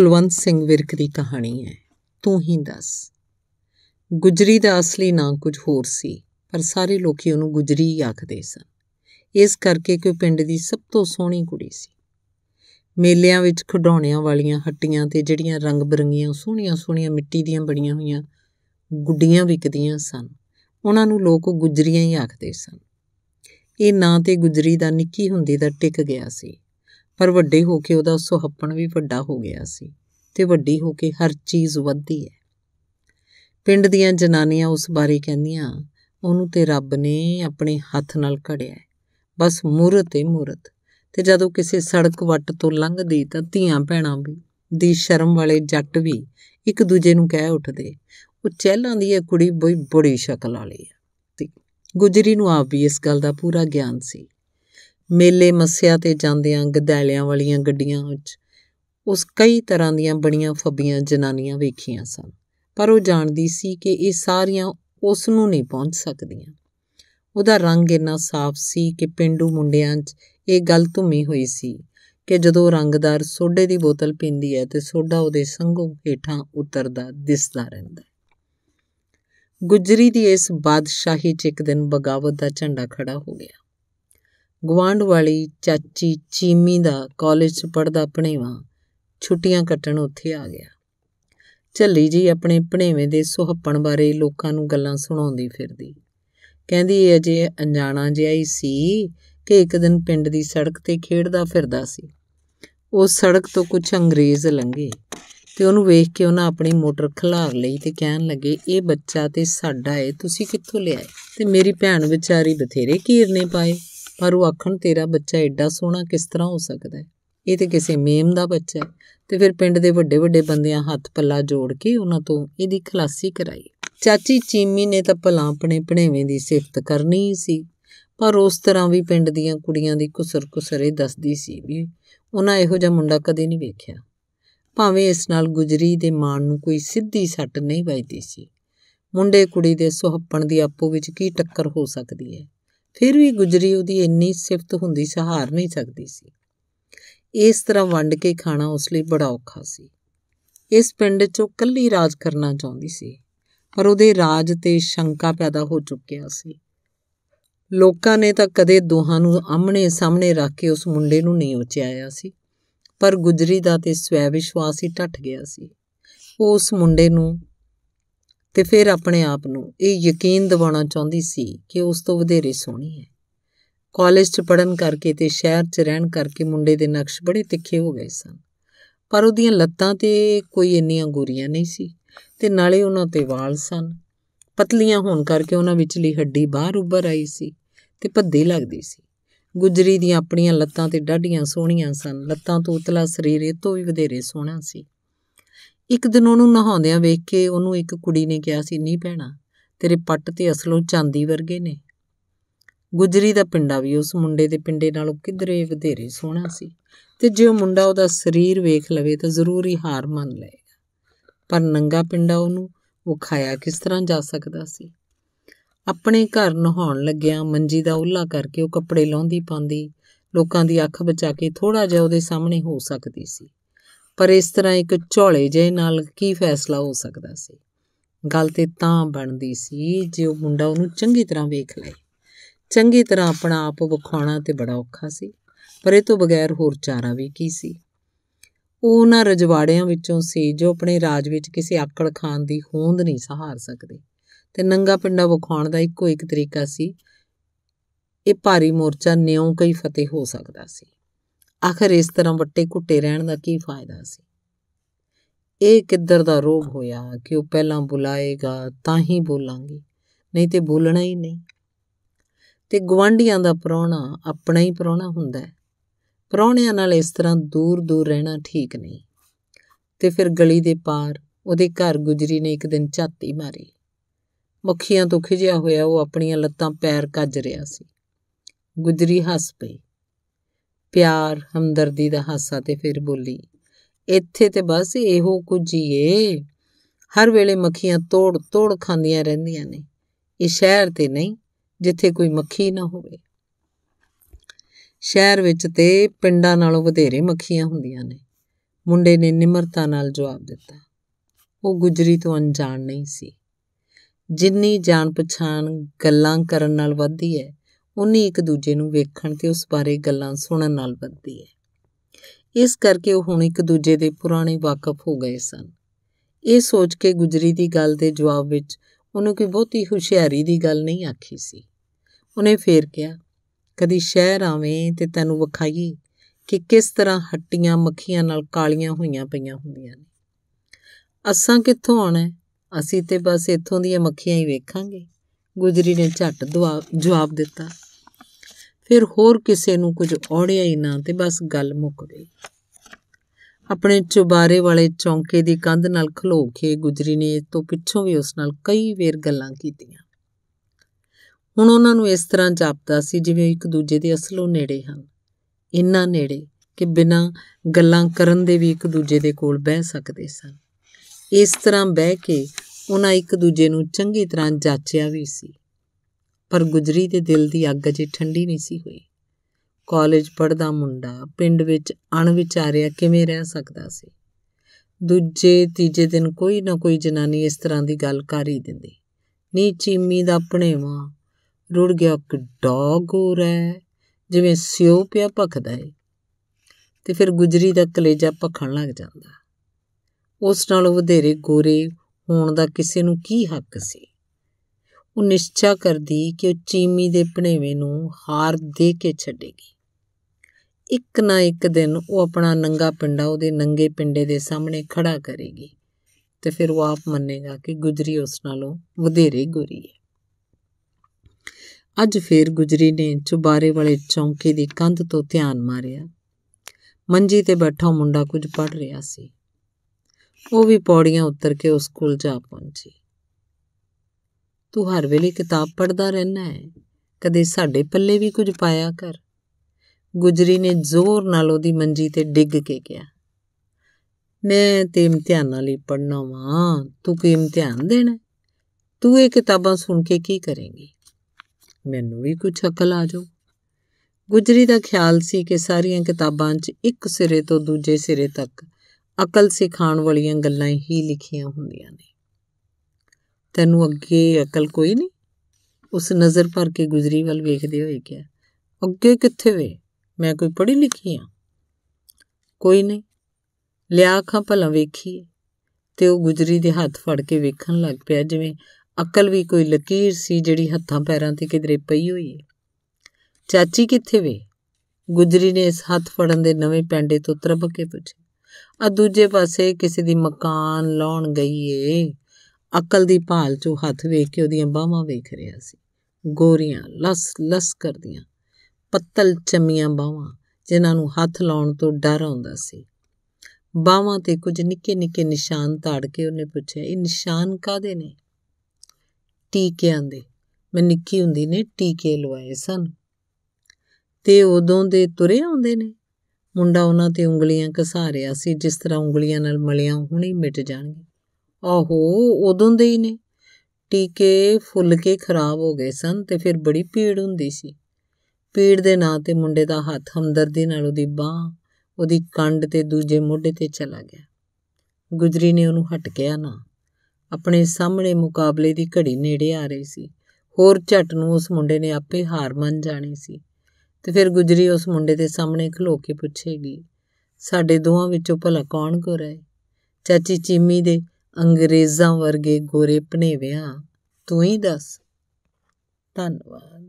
ਕੁਲਵੰਤ ਸਿੰਘ ਵਿਰਕ ਦੀ ਕਹਾਣੀ ਹੈ ਤੂੰ ਹੀ ਦੱਸ ਗੁਜਰੀ ਦਾ ਅਸਲੀ ਨਾਂ ਕੁਝ ਹੋਰ ਸੀ ਪਰ ਸਾਰੇ ਲੋਕੀ ਉਹਨੂੰ ਗੁਜਰੀ ਹੀ ਆਖਦੇ ਸਨ ਇਸ ਕਰਕੇ ਕਿ ਉਹ ਪਿੰਡ ਦੀ ਸਭ ਤੋਂ ਸੋਹਣੀ ਕੁੜੀ ਸੀ ਮੇਲਿਆਂ ਵਿੱਚ ਖਡੌਣਿਆਂ ਵਾਲੀਆਂ ਹੱਟੀਆਂ ਤੇ ਜਿਹੜੀਆਂ ਰੰਗ ਬਰੰਗੀਆਂ ਸੋਹਣੀਆਂ-ਸੋਹਣੀਆਂ ਮਿੱਟੀ ਦੀਆਂ ਬਣੀਆਂ ਹੋਈਆਂ ਗੁੱਡੀਆਂ ਵਿਕਦੀਆਂ ਸਨ ਉਹਨਾਂ ਨੂੰ ਲੋਕ ਗੁਜਰੀਆਂ ਹੀ ਆਖਦੇ ਸਨ ਇਹ ਨਾਂ ਤੇ ਗੁਜਰੀ ਦਾ ਨਿੱਕੀ ਹੁੰਦੀ ਦਾ ਟਿਕ ਗਿਆ ਸੀ ਪਰ ਵੱਡੇ ਹੋ ਕੇ ਉਹਦਾ ਸੁਹੱਪਣ ਵੀ ਵੱਡਾ ਹੋ ਗਿਆ ਸੀ ਤੇ ਵੱਡੀ ਹੋ ਕੇ ਹਰ ਚੀਜ਼ ਵੱਧਦੀ ਹੈ ਪਿੰਡ ਦੀਆਂ ਜਨਾਨੀਆਂ ਉਸ ਬਾਰੇ ਕਹਿੰਦੀਆਂ ਉਹਨੂੰ ਤੇ ਰੱਬ ਨੇ ਆਪਣੇ ਹੱਥ ਨਾਲ ਘੜਿਆ ਬਸ ਮੂਰਤ ਹੈ ਮੂਰਤ ਤੇ ਜਦੋਂ ਕਿਸੇ ਸੜਕ ਵੱਟ ਤੋਂ ਲੰਘਦੀ ਤਾਂ ਧੀਆਂ ਭੈਣਾਂ ਵੀ ਦੀ ਸ਼ਰਮ ਵਾਲੇ ਜੱਟ ਵੀ ਇੱਕ ਦੂਜੇ ਨੂੰ ਕਹਿ ਉੱਠਦੇ ਉਹ ਚਹਿਲਾਂ ਦੀ ਇਹ ਕੁੜੀ ਬਈ ਬੜੀ ਸ਼ਕਲ ਵਾਲੀ ਹੈ ਗੁਜਰੀ ਨੂੰ ਆਪ ਵੀ ਇਸ ਗੱਲ ਦਾ ਪੂਰਾ ਗਿਆਨ ਸੀ ਮੇਲੇ ਮੱਸਿਆ ਤੇ ਜਾਂਦਿਆਂ ਗਦੈਲਿਆਂ ਵਾਲੀਆਂ ਗੱਡੀਆਂ ਵਿੱਚ ਉਸ ਕਈ ਤਰ੍ਹਾਂ ਦੀਆਂ ਬੜੀਆਂ ਫੱਬੀਆਂ ਜਨਾਨੀਆਂ ਵੇਖੀਆਂ ਸਨ ਪਰ ਉਹ ਜਾਣਦੀ ਸੀ ਕਿ ਇਹ ਸਾਰੀਆਂ ਉਸ ਨੂੰ ਨਹੀਂ ਪਹੁੰਚ ਸਕਦੀਆਂ ਉਹਦਾ ਰੰਗ ਇੰਨਾ ਸਾਫ਼ ਸੀ ਕਿ ਪਿੰਡੂ ਮੁੰਡਿਆਂ 'ਚ ਇਹ ਗੱਲ ਧੁੰਮੀ ਹੋਈ ਸੀ ਕਿ ਜਦੋਂ ਰੰਗਦਾਰ ਸੋਡੇ ਦੀ ਬੋਤਲ ਪੀਂਦੀ ਹੈ ਤੇ ਸੋਡਾ ਉਹਦੇ ਸੰਘੋਂ ਹੇਠਾਂ ਉਤਰਦਾ ਦਿਸਦਾ ਰਹਿੰਦਾ ਗੁਜਰੀ ਦੀ ਇਸ ਬਾਦਸ਼ਾਹੀ 'ਚ ਇੱਕ ਦਿਨ ਬਗਾਵਤ ਦਾ ਝੰਡਾ ਖੜਾ ਹੋ ਗਿਆ ਗਵਾਂਡ ਵਾਲੀ ਚਾਚੀ ਚੀਮੀ ਦਾ ਕਾਲਜ 'ਚ ਪੜਦਾ ਪਣੇਵਾ ਛੁੱਟੀਆਂ ਕੱਟਣ ਉੱਥੇ ਆ ਗਿਆ ਝੱਲੀ ਜੀ ਆਪਣੇ ਪਣੇਵੇਂ ਦੇ ਸੁਹੱਪਣ ਬਾਰੇ ਲੋਕਾਂ ਨੂੰ ਗੱਲਾਂ ਸੁਣਾਉਂਦੀ ਫਿਰਦੀ ਕਹਿੰਦੀ ਇਹ ਅਜੇ ਅਣਜਾਣਾ ਜਿਹਾ ਹੀ ਸੀ ਕਿ ਇੱਕ ਦਿਨ ਪਿੰਡ ਦੀ ਸੜਕ ਤੇ ਖੇਡਦਾ ਫਿਰਦਾ ਸੀ ਉਹ ਸੜਕ ਤੋਂ ਕੁਝ ਅੰਗਰੇਜ਼ ਲੰਘੇ ਤੇ ਉਹਨੂੰ ਵੇਖ ਕੇ ਉਹਨਾਂ ਆਪਣੀ ਮੋਟਰ ਖਲਾਰ ਲਈ ਤੇ ਕਹਿਣ ਲੱਗੇ ਇਹ ਬੱਚਾ ਤੇ ਸਾਡਾ ਏ ਤੁਸੀਂ ਕਿੱਥੋਂ ਲਿਆਏ ਤੇ ਮੇਰੀ ਭੈਣ ਵਿਚਾਰੀ ਬਥੇਰੇ ਕੀਰਨੇ ਪਾਏ ਪਰ ਉਹ ਆਖਣ ਤੇਰਾ ਬੱਚਾ ਐਡਾ ਸੋਹਣਾ ਕਿਸ ਤਰ੍ਹਾਂ ਹੋ ਸਕਦਾ ਹੈ ਇਹ ਤੇ ਕਿਸੇ ਮੇਮ ਦਾ ਬੱਚਾ ਹੈ ਤੇ ਫਿਰ ਪਿੰਡ ਦੇ ਵੱਡੇ ਵੱਡੇ ਬੰਦਿਆਂ ਹੱਥ ਪੱਲਾ ਜੋੜ ਕੇ ਉਹਨਾਂ ਤੋਂ ਇਹਦੀ ਖਲਾਸੀ ਕਰਾਈ ਚਾਚੀ ਚੀਮੀ ਨੇ ਤਾਂ ਭਲਾ ਆਪਣੇ ਭਣੇਵੇਂ ਦੀ ਸਿਫਤ ਕਰਨੀ ਸੀ ਪਰ ਉਸ ਤਰ੍ਹਾਂ ਵੀ ਪਿੰਡ ਦੀਆਂ ਕੁੜੀਆਂ ਦੀ ਕੁਸਰ ਕੁਸਰੇ ਦੱਸਦੀ ਸੀ ਵੀ ਉਹਨਾਂ ਇਹੋ ਜਿਹਾ ਮੁੰਡਾ ਕਦੇ ਨਹੀਂ ਵੇਖਿਆ ਭਾਵੇਂ ਇਸ ਨਾਲ ਗੁਜਰੀ ਦੇ ਮਾਣ ਨੂੰ ਕੋਈ ਸਿੱਧੀ ਸੱਟ ਨਹੀਂ ਵੱਜਦੀ ਸੀ ਮੁੰਡੇ ਕੁੜੀ ਦੇ ਸੁਹੱਪਣ ਦੀ ਆਪੋ ਵਿੱਚ ਕੀ ਟੱਕਰ ਹੋ ਸਕਦੀ ਹੈ ਫਿਰ ਵੀ ਗੁਜਰੀ ਉਹਦੀ ਇੰਨੀ ਸਿਫਤ ਹੁੰਦੀ ਸਹਾਰ ਨਹੀਂ ਸਕਦੀ ਸੀ ਇਸ ਤਰ੍ਹਾਂ ਵੰਡ ਕੇ ਖਾਣਾ ਉਸ ਲਈ ਬੜਾ ਔਖਾ ਸੀ ਇਸ ਪਿੰਡ 'ਚ ਉਹ ਕੱਲੀ ਰਾਜ ਕਰਨਾ ਚਾਹੁੰਦੀ ਸੀ ਪਰ ਉਹਦੇ ਰਾਜ ਤੇ ਸ਼ੰਕਾ ਪੈਦਾ ਹੋ ਚੁੱਕਿਆ ਸੀ ਲੋਕਾਂ ਨੇ ਤਾਂ ਕਦੇ ਦੋਹਾਂ ਨੂੰ ਆਮਣੇ ਸਾਹਮਣੇ ਰੱਖ ਕੇ ਉਸ ਮੁੰਡੇ ਨੂੰ ਨਹੀਂ ਉਚਿਆਇਆ ਸੀ ਪਰ ਗੁਜਰੀ ਦਾ ਤੇ ਸਵੈ ਵਿਸ਼ਵਾਸ ਹੀ ਟੱਟ ਗਿਆ ਸੀ ਉਸ ਮੁੰਡੇ ਨੂੰ ਤੇ ਫਿਰ ਆਪਣੇ ਆਪ ਨੂੰ ਇਹ ਯਕੀਨ ਦਿਵਾਉਣਾ ਚਾਹੁੰਦੀ ਸੀ ਕਿ ਉਸ ਤੋਂ ਵਧੇਰੇ ਸੋਹਣੀ ਹੈ ਕਾਲਜ 'ਚ ਪੜਨ ਕਰਕੇ ਤੇ ਸ਼ਹਿਰ 'ਚ ਰਹਿਣ ਕਰਕੇ ਮੁੰਡੇ ਦੇ ਨਕਸ਼ ਬੜੇ ਤਿੱਖੇ ਹੋ ਗਏ ਸਨ ਪਰ ਉਹਦੀਆਂ ਲੱਤਾਂ ਤੇ ਕੋਈ ਇੰਨੀਆਂ ਗੋਰੀਆਂ ਨਹੀਂ ਸੀ ਤੇ ਨਾਲੇ ਉਹਨਾਂ ਤੇ ਵਾਲ ਸਨ ਪਤਲੀਆਂ ਹੋਣ ਕਰਕੇ ਉਹਨਾਂ ਵਿੱਚਲੀ ਹੱਡੀ ਬਾਹਰ ਉੱਭਰ ਆਈ ਸੀ ਤੇ ਭੱਦੀ ਲੱਗਦੀ ਸੀ ਗੁਜਰੀ ਦੀਆਂ ਆਪਣੀਆਂ ਲੱਤਾਂ ਤੇ ਡਾਢੀਆਂ ਸੋਹਣੀਆਂ ਸਨ ਲੱਤਾਂ ਤੋਂ ਉਤਲਾ ਸਰੀਰ ਇਹ ਤੋਂ ਵੀ ਵਧੇਰੇ ਸੋਹਣਾ ਸੀ ਇੱਕ ਦਿਨ ਉਹਨੂੰ ਨਹਾਉਂਦਿਆਂ ਵੇਖ ਕੇ ਉਹਨੂੰ ਇੱਕ ਕੁੜੀ ਨੇ ਕਿਹਾ ਸੀ ਨਹੀਂ ਭੈਣਾ ਤੇਰੇ ਪੱਟ ਤੇ ਅਸਲੋਂ ਚਾਂਦੀ ਵਰਗੇ ਨੇ ਗੁਜਰੀ ਦਾ ਪਿੰਡਾ ਵੀ ਉਸ ਮੁੰਡੇ ਦੇ ਪਿੰਡੇ ਨਾਲੋਂ ਕਿਧਰੇ ਵਧੇਰੇ ਸੋਹਣਾ ਸੀ ਤੇ ਜੇ ਉਹ ਮੁੰਡਾ ਉਹਦਾ ਸਰੀਰ ਵੇਖ ਲਵੇ ਤਾਂ ਜ਼ਰੂਰ ਹੀ ਹਾਰ ਮੰਨ ਲਏਗਾ ਪਰ ਨੰਗਾ ਪਿੰਡਾ ਉਹਨੂੰ ਉਹ ਖਾਇਆ ਕਿਸ ਤਰ੍ਹਾਂ ਜਾ ਸਕਦਾ ਸੀ ਆਪਣੇ ਘਰ ਨਹਾਉਣ ਲੱਗਿਆਂ ਮੰਜੀ ਦਾ ਉੱਲਾ ਕਰਕੇ ਉਹ ਕੱਪੜੇ ਲਾਉਂਦੀ ਪਾਉਂਦੀ ਲੋਕਾਂ ਦੀ ਅੱਖ ਬਚਾ ਕੇ ਥੋੜਾ ਜਿਹਾ ਉਹਦੇ ਸਾਹਮਣੇ ਹੋ ਸਕਦੀ ਸੀ ਪਰ ਇਸ ਤਰ੍ਹਾਂ ਇੱਕ ਝੋਲੇ ਜੇ ਨਾਲ ਕੀ ਫੈਸਲਾ ਹੋ ਸਕਦਾ ਸੀ ਗੱਲ ਤੇ ਤਾਂ ਬਣਦੀ ਸੀ ਜੇ ਉਹ ਮੁੰਡਾ ਉਹਨੂੰ ਚੰਗੀ ਤਰ੍ਹਾਂ ਵੇਖ ਲਏ ਚੰਗੀ ਤਰ੍ਹਾਂ ਆਪਣਾ ਆਪ ਵਿਖਾਉਣਾ ਤੇ ਬੜਾ ਔਖਾ ਸੀ ਪਰ ਇਹ ਤੋਂ ਬਗੈਰ ਹੋਰ ਚਾਰਾ ਵੀ ਕੀ ਸੀ ਉਹ ਉਹਨਾਂ ਰਜਵਾੜਿਆਂ ਵਿੱਚੋਂ ਸੀ ਜੋ ਆਪਣੇ ਰਾਜ ਵਿੱਚ ਕਿਸੇ ਆਕੜ ਖਾਨ ਦੀ ਹੋਂਦ ਨਹੀਂ ਸਹਾਰ ਸਕਦੇ ਤੇ ਨੰਗਾ ਪਿੰਡਾ ਵਿਖਾਉਣ ਦਾ ਇੱਕੋ ਇੱਕ ਤਰੀਕਾ ਸੀ ਇਹ ਭਾਰੀ ਮੋਰਚਾ ਨਿਉਂ ਕਈ ਫਤਿਹ ਹੋ ਸਕਦਾ ਸੀ ਆਖਰ ਇਸ ਤਰ੍ਹਾਂ ਵੱਟੇ ਘੁੱਟੇ ਰਹਿਣ ਦਾ ਕੀ ਫਾਇਦਾ ਸੀ ਇਹ ਕਿੱਧਰ ਦਾ ਰੋਗ ਹੋਇਆ ਕਿ ਉਹ ਪਹਿਲਾਂ ਬੁਲਾਏਗਾ ਤਾਂ ਹੀ ਬੋਲਾਂਗੀ ਨਹੀਂ ਤੇ ਬੋਲਣਾ ਹੀ ਨਹੀਂ ਤੇ ਗਵਾਂਡੀਆਂ ਦਾ ਪ੍ਰਾਹੁਣਾ ਆਪਣਾ ਹੀ ਪ੍ਰਾਹੁਣਾ ਹੁੰਦਾ ਹੈ ਪ੍ਰਾਹੁਣਿਆਂ ਨਾਲ ਇਸ ਤਰ੍ਹਾਂ ਦੂਰ ਦੂਰ ਰਹਿਣਾ ਠੀਕ ਨਹੀਂ ਤੇ ਫਿਰ ਗਲੀ ਦੇ ਪਾਰ ਉਹਦੇ ਘਰ ਗੁਜਰੀ ਨੇ ਇੱਕ ਦਿਨ ਝਾਤੀ ਮਾਰੀ ਮੱਖੀਆਂ ਤੋਂ ਖਿਜਿਆ ਹੋਇਆ ਉਹ ਆਪਣੀਆਂ ਲੱਤਾਂ ਪੈਰ ਕੱਜ ਰਿਹਾ ਸੀ ਗੁਜਰੀ ਹੱਸ ਪਈ ਪਿਆਰ ਹਮਦਰਦੀ ਦਾ ਹਾਸਾ ਤੇ ਫਿਰ ਬੋਲੀ ਇੱਥੇ ਤੇ ਬਸ ਇਹੋ ਕੁਝ ਹੀ ਏ ਹਰ ਵੇਲੇ ਮੱਖੀਆਂ ਤੋੜ ਤੋੜ ਖਾਂਦੀਆਂ ਰਹਿੰਦੀਆਂ ਨੇ ਇਹ ਸ਼ਹਿਰ ਤੇ ਨਹੀਂ ਜਿੱਥੇ ਕੋਈ ਮੱਖੀ ਨਾ ਹੋਵੇ ਸ਼ਹਿਰ ਵਿੱਚ ਤੇ ਪਿੰਡਾਂ ਨਾਲੋਂ ਵਧੇਰੇ ਮੱਖੀਆਂ ਹੁੰਦੀਆਂ ਨੇ ਮੁੰਡੇ ਨੇ ਨਿਮਰਤਾ ਨਾਲ ਜਵਾਬ ਦਿੱਤਾ ਉਹ ਗੁਜਰੀ ਤੋਂ ਅਣਜਾਣ ਨਹੀਂ ਸੀ ਜਿੰਨੀ ਜਾਣ ਪਛਾਣ ਗੱਲਾਂ ਕਰਨ ਨਾਲ ਵੱਧਦੀ ਹੈ ਉਨੀ ਇੱਕ ਦੂਜੇ ਨੂੰ ਵੇਖਣ ਤੇ ਉਸ ਬਾਰੇ ਗੱਲਾਂ ਸੁਣਨ ਨਾਲ ਵੱਧਦੀ ਹੈ ਇਸ ਕਰਕੇ ਉਹ ਹੁਣ ਇੱਕ ਦੂਜੇ ਦੇ ਪੁਰਾਣੇ ਵਾਕਫ ਹੋ ਗਏ ਸਨ ਇਹ ਸੋਚ ਕੇ ਗੁਜਰੀ ਦੀ ਗੱਲ ਦੇ ਜਵਾਬ ਵਿੱਚ ਉਹਨੂੰ ਕੋਈ ਬਹੁਤੀ ਹੁਸ਼ਿਆਰੀ ਦੀ ਗੱਲ ਨਹੀਂ ਆਖੀ ਸੀ ਉਹਨੇ ਫੇਰ ਕਿਹਾ ਕਦੀ ਸ਼ਹਿਰ ਆਵੇਂ ਤੇ ਤੈਨੂੰ ਵਿਖਾਈ ਕਿ ਕਿਸ ਤਰ੍ਹਾਂ ਹੱਟੀਆਂ ਮੱਖੀਆਂ ਨਾਲ ਕਾਲੀਆਂ ਹੋਈਆਂ ਪਈਆਂ ਹੁੰਦੀਆਂ ਨੇ ਅਸਾਂ ਕਿੱਥੋਂ ਆਣਾ ਅਸੀਂ ਤੇ ਬਸ ਇੱਥੋਂ ਦੀਆਂ ਮੱਖੀਆਂ ਹੀ ਵੇਖਾਂਗੇ ਗੁਜਰੀ ਨੇ ਝੱਟ ਜਵਾਬ ਦਿੱਤਾ ਫਿਰ ਹੋਰ ਕਿਸੇ ਨੂੰ ਕੁਝ ਔੜਿਆ ਹੀ ਨਾ ਤੇ ਬਸ ਗੱਲ ਮੁੱਕ ਗਈ ਆਪਣੇ ਚੁਬਾਰੇ ਵਾਲੇ ਚੌਂਕੇ ਦੀ ਕੰਧ ਨਾਲ ਖਲੋ ਕੇ ਗੁਜਰੀ ਨੇ ਇਸ ਤੋਂ ਪਿੱਛੋਂ ਵੀ ਉਸ ਨਾਲ ਕਈ ਵੇਰ ਗੱਲਾਂ ਕੀਤੀਆਂ ਹੁਣ ਉਹਨਾਂ ਨੂੰ ਇਸ ਤਰ੍ਹਾਂ ਜਾਪਦਾ ਸੀ ਜਿਵੇਂ ਇੱਕ ਦੂਜੇ ਦੇ ਅਸਲੋਂ ਨੇੜੇ ਹਨ ਇੰਨਾ ਨੇੜੇ ਕਿ ਬਿਨਾਂ ਗੱਲਾਂ ਕਰਨ ਦੇ ਵੀ ਇੱਕ ਦੂਜੇ ਦੇ ਕੋਲ ਬਹਿ ਸਕਦੇ ਸਨ ਇਸ ਤਰ੍ਹਾਂ ਬਹਿ ਕੇ ਉਹਨਾਂ ਇੱਕ ਦੂਜੇ ਨੂੰ ਚੰਗੀ ਤਰ੍ਹਾਂ ਜਾਂਚਿਆ ਵੀ ਸੀ ਪਰ ਗੁਜਰੀ ਦੇ ਦਿਲ ਦੀ ਅੱਗ ਅਜੇ ਠੰਡੀ ਨਹੀਂ ਸੀ ਹੋਈ ਕਾਲਜ ਪੜਦਾ ਮੁੰਡਾ ਪਿੰਡ ਵਿੱਚ ਅਣਵਿਚਾਰਿਆ ਕਿਵੇਂ ਰਹਿ ਸਕਦਾ ਸੀ ਦੂਜੇ ਤੀਜੇ ਦਿਨ ਕੋਈ ਨਾ ਕੋਈ ਜਨਾਨੀ ਇਸ ਤਰ੍ਹਾਂ ਦੀ ਗੱਲ ਕਰ ਹੀ ਦਿੰਦੀ ਨੀ ਚੀਮੀ ਦਾ ਭਣੇਵਾ ਰੁੜ ਗਿਆ ਕਿ ਡੌਗ ਹੋ ਰਹਿ ਜਿਵੇਂ ਸਿਓ ਪਿਆ ਭਖਦਾ ਏ ਤੇ ਫਿਰ ਗੁਜਰੀ ਦਾ ਕਲੇਜਾ ਭਖਣ ਲੱਗ ਜਾਂਦਾ ਉਸ ਨਾਲੋਂ ਵਧੇਰੇ ਗੋਰੇ ਹੋਣ ਦਾ ਕਿਸੇ ਨੂੰ ਕੀ ਹੱਕ ਸੀ ਉਹ ਨਿਸ਼ਚਾ ਕਰਦੀ ਕਿ ਉਹ ਚੀਮੀ ਦੇ ਭਣੇਵੇਂ ਨੂੰ ਹਾਰ ਦੇ ਕੇ ਛੱਡੇਗੀ ਇੱਕ ਨਾ ਇੱਕ ਦਿਨ ਉਹ ਆਪਣਾ ਨੰਗਾ ਪਿੰਡਾ ਉਹਦੇ ਨੰਗੇ ਪਿੰਡੇ ਦੇ ਸਾਹਮਣੇ ਖੜਾ ਕਰੇਗੀ ਤੇ ਫਿਰ ਉਹ ਆਪ ਮੰਨੇਗਾ ਕਿ ਗੁਜਰੀ ਉਸ ਨਾਲੋਂ ਵਧੇਰੇ ਗੋਰੀ ਹੈ ਅੱਜ ਫੇਰ ਗੁਜਰੀ ਨੇ ਚੁਬਾਰੇ ਵਾਲੇ ਚੌਂਕੇ ਦੀ ਕੰਧ ਤੋਂ ਧਿਆਨ ਮਾਰਿਆ ਮੰਜੀ ਤੇ ਬੈਠਾ ਮੁੰਡਾ ਕੁਝ ਪੜ ਰਿਹਾ ਸੀ ਉਹ ਵੀ ਪੌੜੀਆਂ ਉਤਰ ਕੇ ਉਸ ਕੋਲ ਜਾ ਪਹੁੰਚੀ ਤੂੰ ਹਰ ਵੇਲੇ ਕਿਤਾਬ ਪੜ੍ਹਦਾ ਰਹਿਣਾ ਹੈ ਕਦੇ ਸਾਡੇ ਪੱਲੇ ਵੀ ਕੁਝ ਪਾਇਆ ਕਰ ਗੁਜਰੀ ਨੇ ਜ਼ੋਰ ਨਾਲ ਉਹਦੀ ਮੰਜੀ ਤੇ ਡਿੱਗ ਕੇ ਕਿਹਾ ਮੈਂ ਤੇ ਇਮਤਿਹਾਨਾਂ ਲਈ ਪੜਨਾ ਵਾਂ ਤੂੰ ਕੀ ਇਮਤਿਹਾਨ ਦੇਣਾ ਤੂੰ ਇਹ ਕਿਤਾਬਾਂ ਸੁਣ ਕੇ ਕੀ ਕਰੇਂਗੀ ਮੈਨੂੰ ਵੀ ਕੁਝ ਅਕਲ ਆ ਜਾਓ ਗੁਜਰੀ ਦਾ ਖਿਆਲ ਸੀ ਕਿ ਸਾਰੀਆਂ ਕਿਤਾਬਾਂ 'ਚ ਇੱਕ ਸਿਰੇ ਤੋਂ ਦੂਜੇ ਸਿਰੇ ਤੱਕ ਅਕਲ ਸਿਖਾਉਣ ਵਾਲੀਆਂ ਗੱਲਾਂ ਹੀ ਲਿਖੀਆਂ ਹੁੰਦੀਆਂ ਨੇ ਤੈਨੂੰ ਅੱਗੇ ਅਕਲ ਕੋਈ ਨਹੀਂ ਉਸ ਨਜ਼ਰ ਭਰ ਕੇ ਗੁਜਰੀ ਵੱਲ ਵੇਖਦੇ ਹੋਏ ਕਿਹਾ ਅੱਗੇ ਕਿੱਥੇ ਵੇ ਮੈਂ ਕੋਈ ਪੜ੍ਹੀ ਲਿਖੀ ਆ ਕੋਈ ਨਹੀਂ ਲਿਆ ਅੱਖਾਂ ਭਲਾ ਵੇਖੀ ਤੇ ਉਹ ਗੁਜਰੀ ਦੇ ਹੱਥ ਫੜ ਕੇ ਵੇਖਣ ਲੱਗ ਪਿਆ ਜਿਵੇਂ ਅਕਲ ਵੀ ਕੋਈ ਲਕੀਰ ਸੀ ਜਿਹੜੀ ਹੱਥਾਂ ਪੈਰਾਂ ਤੇ ਕਿਧਰੇ ਪਈ ਹੋਈ ਹੈ ਚਾਚੀ ਕਿੱਥੇ ਵੇ ਗੁਜਰੀ ਨੇ ਇਸ ਹੱਥ ਫੜਨ ਦੇ ਨਵੇਂ ਪੈਂਡੇ ਤੋਂ ਤਰਬਕੇ ਕੇ ਪੁੱਛਿਆ ਆ ਦੂਜੇ ਪਾਸੇ ਕਿਸੇ ਦੀ ਮਕਾਨ ਲਾਉਣ ਗਈ ਏ ਅਕਲ ਦੀ ਭਾਲ ਚੋਂ ਹੱਥ ਵੇਖ ਕੇ ਉਹਦੀਆਂ ਬਾਹਾਂ ਵੇਖ ਰਿਆ ਸੀ ਗੋਰੀਆਂ ਲਸ ਲਸ ਕਰਦੀਆਂ ਪੱਤਲ ਚਮੀਆਂ ਬਾਹਾਂ ਜਿਨ੍ਹਾਂ ਨੂੰ ਹੱਥ ਲਾਉਣ ਤੋਂ ਡਰ ਆਉਂਦਾ ਸੀ ਬਾਹਾਂ ਤੇ ਕੁਝ ਨਿੱਕੇ ਨਿੱਕੇ ਨਿਸ਼ਾਨ ਤਾੜ ਕੇ ਉਹਨੇ ਪੁੱਛਿਆ ਇਹ ਨਿਸ਼ਾਨ ਕਾਦੇ ਨੇ ਟੀਕਿਆਂ ਦੇ ਮੈਂ ਨਿੱਕੀ ਹੁੰਦੀ ਨੇ ਟੀਕੇ ਲਵਾਏ ਸਨ ਤੇ ਉਦੋਂ ਦੇ ਤੁਰੇ ਆਉਂਦੇ ਨੇ ਮੁੰਡਾ ਉਹਨਾਂ ਤੇ ਉਂਗਲੀਆਂ ਘਸਾ ਰਿਹਾ ਸੀ ਜਿਸ ਤਰ੍ਹਾਂ ਉਂਗਲੀਆਂ ਨਾਲ ਮਲਿਆਂ ਹੁਣੀ ਮਿਟ ਜਾਣਗੇ ਆਹੋ ਉਦੋਂ ਦੇ ਹੀ ਨੇ ਟੀਕੇ ਫੁੱਲ ਕੇ ਖਰਾਬ ਹੋ ਗਏ ਸਨ ਤੇ ਫਿਰ ਬੜੀ ਪੀੜ ਹੁੰਦੀ ਸੀ ਪੀੜ ਦੇ ਨਾਂ ਤੇ ਮੁੰਡੇ ਦਾ ਹੱਥ ਹਮਦਰਦੀ ਨਾਲ ਉਹਦੀ ਬਾਹ ਉਹਦੀ ਕੰਡ ਤੇ ਦੂਜੇ ਮੋਢੇ ਤੇ ਚਲਾ ਗਿਆ ਗੁਜਰੀ ਨੇ ਉਹਨੂੰ ਹਟਕਿਆ ਨਾ ਆਪਣੇ ਸਾਹਮਣੇ ਮੁਕਾਬਲੇ ਦੀ ਘੜੀ ਨੇੜੇ ਆ ਰਹੀ ਸੀ ਹੋਰ ਝਟ ਨੂੰ ਉਸ ਮੁੰਡੇ ਨੇ ਆਪੇ ਹਾਰ ਮੰਨ ਜਾਣੀ ਸੀ ਤੇ ਫਿਰ ਗੁਜਰੀ ਉਸ ਮੁੰਡੇ ਦੇ ਸਾਹਮਣੇ ਖਲੋ ਕੇ ਪੁੱਛੇਗੀ ਸਾਡੇ ਦੋਹਾਂ ਵਿੱਚੋਂ ਭਲਾ ਕੌਣ ਗੋਰਾ ਹੈ ਚਾਚੀ ਚੀਮੀ ਦੇ ਅੰਗਰੇਜ਼ਾਂ ਵਰਗੇ ਗੋਰੇ ਭਨੇਵਿਆਂ ਤੂੰ ਹੀ ਦੱਸ ਧੰਨਵਾਦ